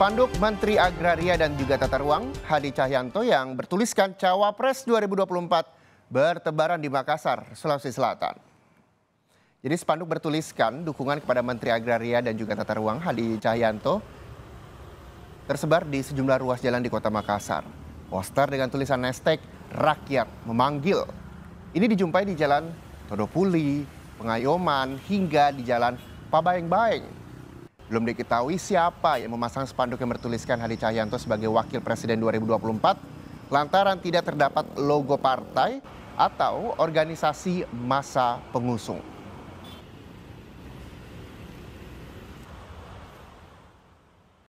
Spanduk Menteri Agraria dan juga Tata Ruang Hadi Cahyanto yang bertuliskan Cawapres 2024 bertebaran di Makassar, Sulawesi Selatan. Jadi spanduk bertuliskan dukungan kepada Menteri Agraria dan juga Tata Ruang Hadi Cahyanto tersebar di sejumlah ruas jalan di kota Makassar. Poster dengan tulisan nestek rakyat memanggil. Ini dijumpai di jalan Todopuli, Pengayoman, hingga di jalan Pabayeng Bayeng. Belum diketahui siapa yang memasang spanduk yang bertuliskan Hadi Cahyanto sebagai wakil presiden 2024 lantaran tidak terdapat logo partai atau organisasi masa pengusung.